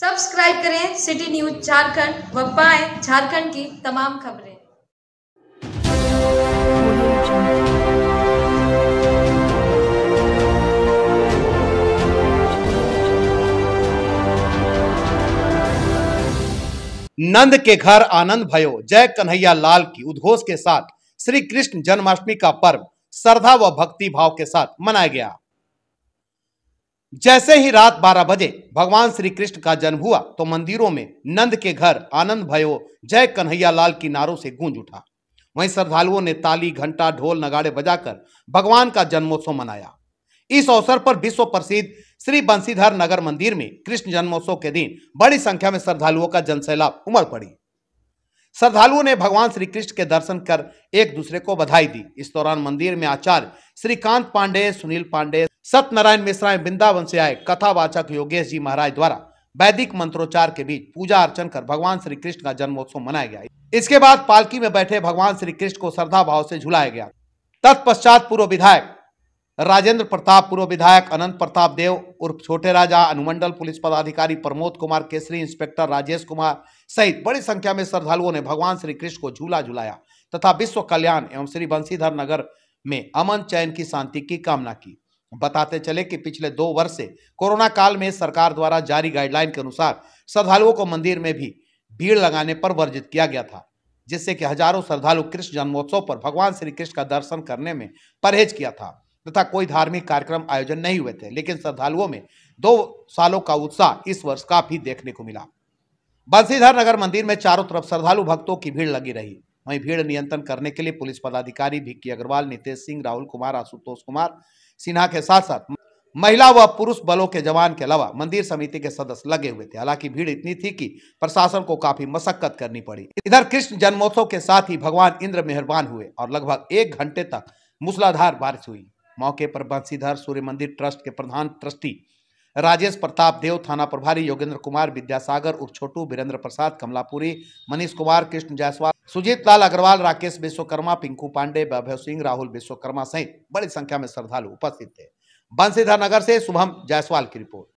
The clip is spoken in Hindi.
सब्सक्राइब करें सिटी न्यूज झारखंड व पाए झारखंड की तमाम खबरें नंद के घर आनंद भयो जय कन्हैया लाल की उद्घोष के साथ श्री कृष्ण जन्माष्टमी का पर्व श्रद्धा व भक्ति भाव के साथ मनाया गया जैसे ही रात 12 बजे भगवान श्री कृष्ण का जन्म हुआ तो मंदिरों में नंद के घर आनंद भयो जय कन्हैया लाल की नारों से गूंज उठा वहीं श्रद्धालुओं ने ताली घंटा ढोल नगाड़े बजाकर भगवान का जन्मोत्सव मनाया इस अवसर पर विश्व प्रसिद्ध श्री बंसीधर नगर मंदिर में कृष्ण जन्मोत्सव के दिन बड़ी संख्या में श्रद्धालुओं का जनसैलाब उमड़ पड़ी श्रद्धालुओं ने भगवान श्री कृष्ण के दर्शन कर एक दूसरे को बधाई दी इस दौरान मंदिर में आचार्य श्रीकांत पांडे सुनील पांडे सत्यनारायण मिश्राएं वृंदावन से आए कथावाचक योगेश जी महाराज द्वारा वैदिक मंत्रोच्चार के बीच पूजा अर्चन कर भगवान श्री कृष्ण का जन्मोत्सव मनाया गया इसके बाद पालकी में बैठे भगवान श्री कृष्ण को श्रद्धा भाव से झुलाया गया तत्पश्चात पूर्व विधायक राजेंद्र प्रताप पूर्व विधायक अनंत प्रताप देव उर्फ छोटे राजा अनुमंडल पुलिस पदाधिकारी प्रमोद कुमार केसरी इंस्पेक्टर राजेश कुमार सहित बड़ी संख्या में श्रद्धालुओं ने भगवान श्री कृष्ण को झूला झुलाया तथा विश्व कल्याण एवं श्री बंशीधर नगर में अमन चयन की शांति की कामना की बताते चले कि पिछले दो वर्ष से कोरोना काल में सरकार द्वारा जारी गाइडलाइन के अनुसार श्रद्धालुओं को मंदिर में भी भीड़ लगाने पर वर्जित किया गया था जिससे कि हजारों श्रद्धालु कृष्ण जन्मोत्सव पर भगवान श्री कृष्ण का दर्शन करने में परहेज किया था तथा कोई धार्मिक कार्यक्रम आयोजन नहीं हुए थे लेकिन श्रद्धालुओं में दो सालों का उत्साह इस वर्ष काफी देखने को मिला बंसीधर नगर मंदिर में चारों तरफ श्रद्धालु भक्तों की भीड़ लगी रही वहीं भीड़ नियंत्रण करने के लिए पुलिस पदाधिकारी भिक्की अग्रवाल नितेश सिंह राहुल कुमार आशुतोष कुमार सिन्हा के साथ साथ महिला व पुरुष बलों के जवान के अलावा मंदिर समिति के सदस्य लगे हुए थे हालांकि भीड़ इतनी थी कि प्रशासन को काफी मशक्कत करनी पड़ी इधर कृष्ण जन्मोत्सव के साथ ही भगवान इंद्र मेहरबान हुए और लगभग एक घंटे तक मूसलाधार बारिश हुई मौके पर बंसीधर सूर्य मंदिर ट्रस्ट के प्रधान ट्रस्टी राजेश प्रताप देव थाना प्रभारी योगेंद्र कुमार विद्यासागर उर्फ छोटू वीरेंद्र प्रसाद कमलापुरी मनीष कुमार कृष्ण जायसवाल सुजीत लाल अग्रवाल राकेश विश्वकर्मा पिंकू पांडे वैभव सिंह राहुल विश्वकर्मा सहित बड़ी संख्या में श्रद्धालु उपस्थित थे बंसीधर नगर से शुभम जायसवाल की रिपोर्ट